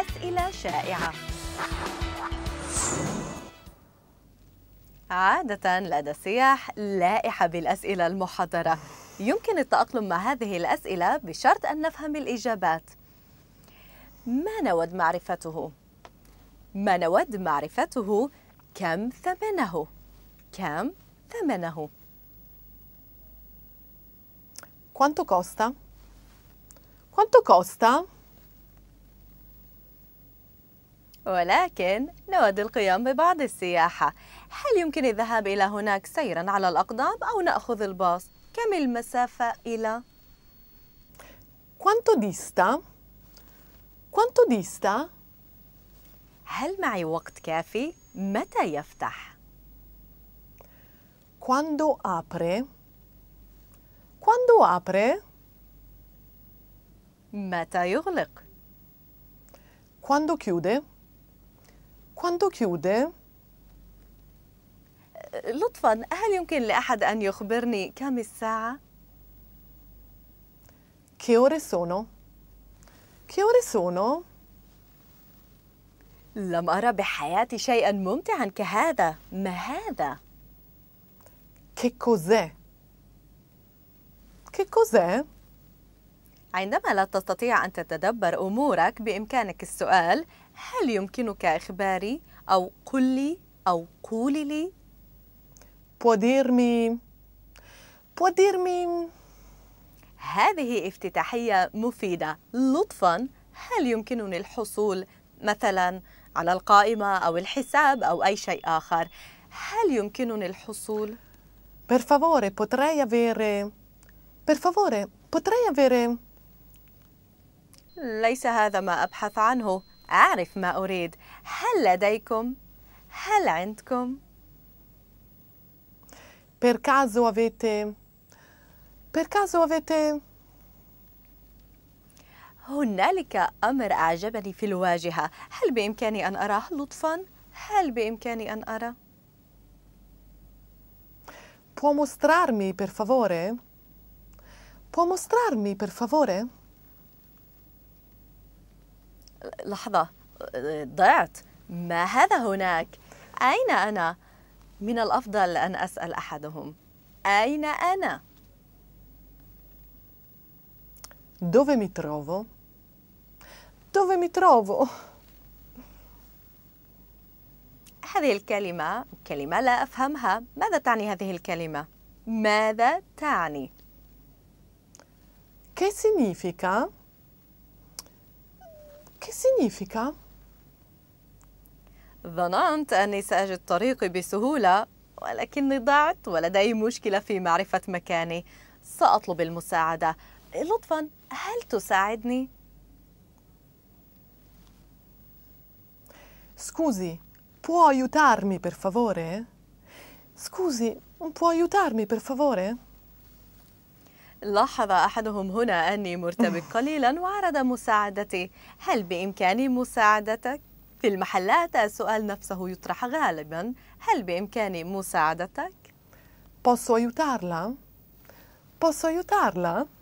أسئلة شائعة عادة لدى السياح لائحة بالأسئلة المحضرة يمكن التأقلم مع هذه الأسئلة بشرط أن نفهم الإجابات ما نود معرفته؟ ما نود معرفته كم ثمنه؟ كم ثمنه؟ Quanto costa? Quanto costa? ولكن نود القيام ببعض السياحة هل يمكن الذهاب إلى هناك سيرا على الأقدام أو نأخذ الباص؟ كم المسافة إلى؟ Quanto dista? Quanto dista? هل معي وقت كافي؟ متى يفتح؟ Quando apre? Quando apre? متى يغلق؟ Quando chiude? Quando chiude? لطفا هل يمكن لأحد أن يخبرني كم الساعة؟ Che ore sono? Che ore sono? لم أرى بحياتي شيئا ممتعا كهذا ما هذا؟ Che cos'è? Che cos'è? عندما لا تستطيع أن تتدبر أمورك بإمكانك السؤال هل يمكنك إخباري أو قل لي أو قولي لي؟ بوديرمي بوديرمي هذه افتتاحية مفيدة لطفا هل يمكنني الحصول مثلا على القائمة أو الحساب أو أي شيء آخر هل يمكنني الحصول؟ Per favore, potrei avere... Per favore, potrei avere... ليس هذا ما أبحث عنه أعرف ما أريد هل لديكم؟ هل عندكم؟ Per caso avete... Per caso avete... هنالك أمر أعجبني في الواجهة هل بإمكاني أن أراه لطفا؟ هل بإمكاني أن أرى؟ Può mostrarmi per favore? Può mostrarmi per favore? لحظة ضعت ما هذا هناك أين أنا؟ من الأفضل أن أسأل أحدهم أين أنا؟ Dove mi trovo? Dove mi trovo? هذه الكلمة كلمة لا أفهمها ماذا تعني هذه الكلمة؟ ماذا تعني؟ Che significa? Che significa? ظننت أني سأجد طريقي بسهولة ولكني ضعت ولدي مشكلة في معرفة مكاني سأطلب المساعدة لطفا هل تساعدني؟ Scusi, può aiutarmi per favore? Scusi, può aiutarmi per favore? لاحظ أحدهم هنا أني مرتبك قليلا وعرض مساعدتي هل بإمكاني مساعدتك؟ في المحلات السؤال نفسه يطرح غالبا هل بإمكاني مساعدتك؟ Posso aiutarla? Posso aiutarla?